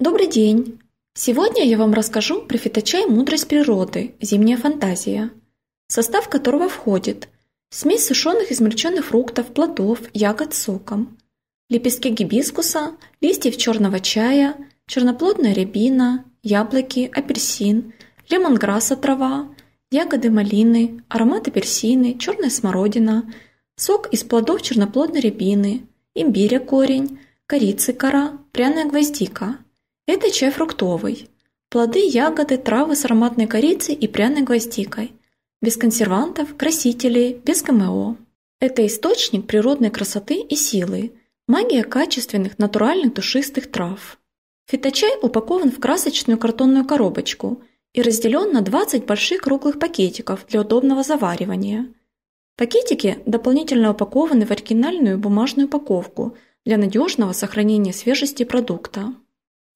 Добрый день! Сегодня я вам расскажу про фиточай «Мудрость природы. Зимняя фантазия», состав которого входит смесь сушеных измельченных фруктов, плодов, ягод с соком, лепестки гибискуса, листьев черного чая, черноплодная рябина, яблоки, апельсин, лемонграсса трава, ягоды малины, аромат апельсины, черная смородина, сок из плодов черноплодной рябины, имбиря корень, корицы кора, пряная гвоздика – это чай фруктовый. Плоды, ягоды, травы с ароматной корицей и пряной гвоздикой. Без консервантов, красителей, без ГМО. Это источник природной красоты и силы. Магия качественных, натуральных душистых трав. Фиточай упакован в красочную картонную коробочку и разделен на 20 больших круглых пакетиков для удобного заваривания. Пакетики дополнительно упакованы в оригинальную бумажную упаковку для надежного сохранения свежести продукта.